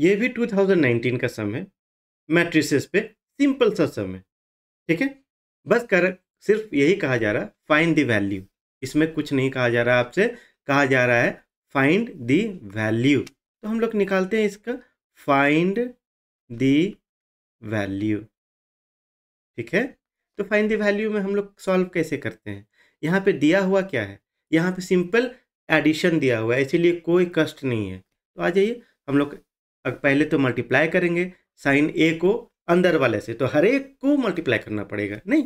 ये भी 2019 का सम है मैट्रिसेस पे सिंपल सा सम है ठीक है बस कर सिर्फ यही कहा जा रहा है फाइंड द वैल्यू इसमें कुछ नहीं कहा जा रहा आपसे कहा जा रहा है फाइंड द वैल्यू तो हम लोग निकालते हैं इसका फाइंड द वैल्यू ठीक है तो फाइंड द वैल्यू में हम लोग सॉल्व कैसे करते हैं यहाँ पे दिया हुआ क्या है यहाँ पे सिंपल एडिशन दिया हुआ है इसीलिए कोई कष्ट नहीं है तो आ जाइए हम लोग अब पहले तो मल्टीप्लाई करेंगे साइन ए को अंदर वाले से तो हर एक को मल्टीप्लाई करना पड़ेगा नहीं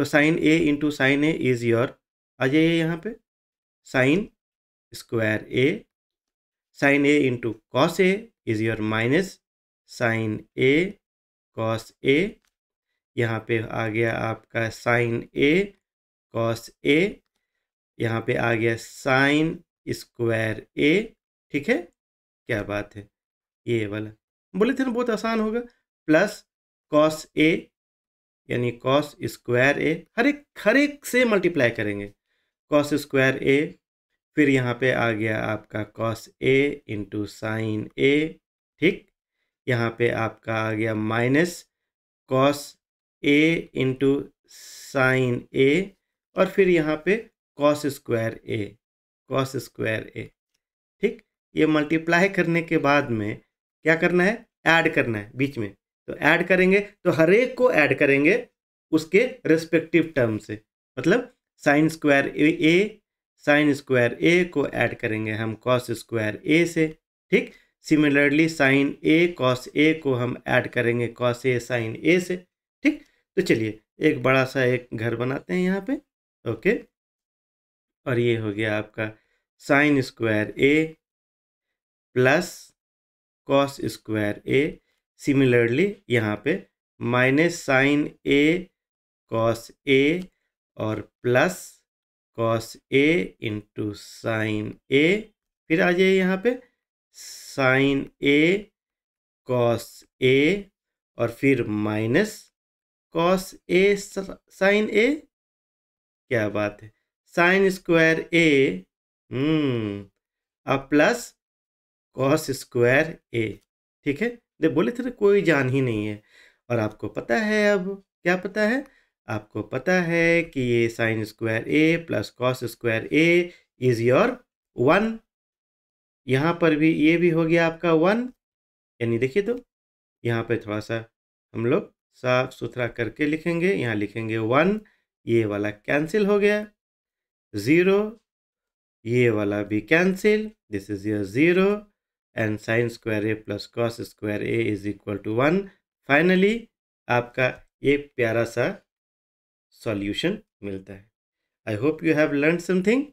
तो sine A into sine A is your आ जाइए यहाँ पे sine square A sine A into cos A is your minus sine A cos A यहाँ पे आ गया आपका साइन ए कॉस ए यहाँ पे आ गया साइन स्क्वायर ए ठीक है क्या बात है ए वाला बोले थे ना बहुत आसान होगा प्लस कॉस ए यानी कॉस स्क्वायर ए हर एक हर एक से मल्टीप्लाई करेंगे कॉस स्क्वायर ए फिर यहाँ पे आ गया आपका cos A into sine A ठीक यहाँ पे आपका आ गया minus cos A into sine A और फिर यहाँ पे cos square A cos square A ठीक ये मल्टीप्लाई करने के बाद में क्या करना है ऐड करना है बीच में तो ऐड करेंगे तो हर एक को ऐड करेंगे उसके रेस्पेक्टिव टर्म से मतलब sine square A sine square A को ऐड करेंगे हम कॉस स्क्वायर ए से ठीक similarly sine A cos A को हम ऐड करेंगे कॉस ए साइन ए से ठीक तो चलिए एक बड़ा सा एक घर बनाते हैं यहाँ पे ओके और ये हो गया आपका sine square A plus cos square A similarly यहाँ पे minus sine A cos A और plus cos A into sine A फिर आ जाइए यहाँ पे साइन ए कॉस ए और फिर minus cos A sine A क्या बात है साइन स्क्वायर ए हम्म अब प्लस कॉस स्क्वायर ए ठीक है दे बोले थे तो कोई जान ही नहीं है और आपको पता है अब क्या पता है आपको पता है कि ये sine square A plus cos square A is your one यहाँ पर भी ये भी हो गया आपका वन यानी देखिए तो यहाँ पे थोड़ा सा हम लोग साफ सुथरा करके लिखेंगे यहाँ लिखेंगे वन ये वाला कैंसिल हो गया ज़ीरो ये वाला भी cancel this is your zero and sine square A plus cos square A is equal to one finally आपका ये प्यारा सा सॉल्यूशन मिलता है I hope you have learn something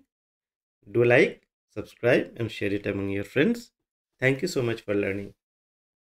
do like subscribe and share it among your friends thank you so much for learning